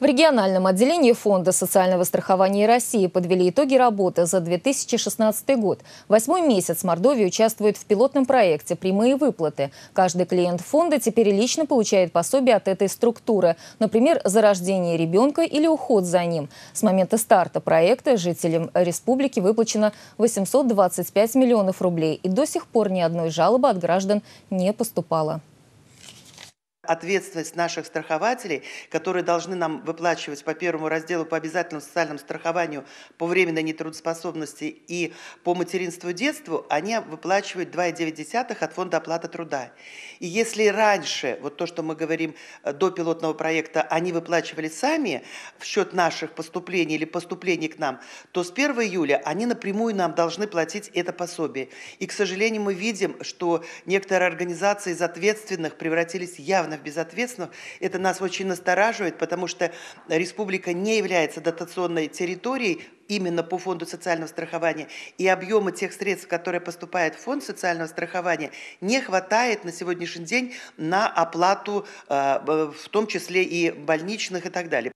В региональном отделении Фонда социального страхования России подвели итоги работы за 2016 год. Восьмой месяц Мордовия участвует в пилотном проекте «Прямые выплаты». Каждый клиент фонда теперь лично получает пособие от этой структуры, например, за рождение ребенка или уход за ним. С момента старта проекта жителям республики выплачено 825 миллионов рублей, и до сих пор ни одной жалобы от граждан не поступало ответственность наших страхователей, которые должны нам выплачивать по первому разделу по обязательному социальному страхованию по временной нетрудоспособности и по материнству и детству, они выплачивают 2,9 от фонда оплаты труда. И если раньше, вот то, что мы говорим э, до пилотного проекта, они выплачивали сами в счет наших поступлений или поступлений к нам, то с 1 июля они напрямую нам должны платить это пособие. И, к сожалению, мы видим, что некоторые организации из ответственных превратились явно грамотных, безответственных. Это нас очень настораживает, потому что республика не является дотационной территорией именно по фонду социального страхования, и объема тех средств, которые поступают в фонд социального страхования, не хватает на сегодняшний день на оплату, э, в том числе и больничных и так далее.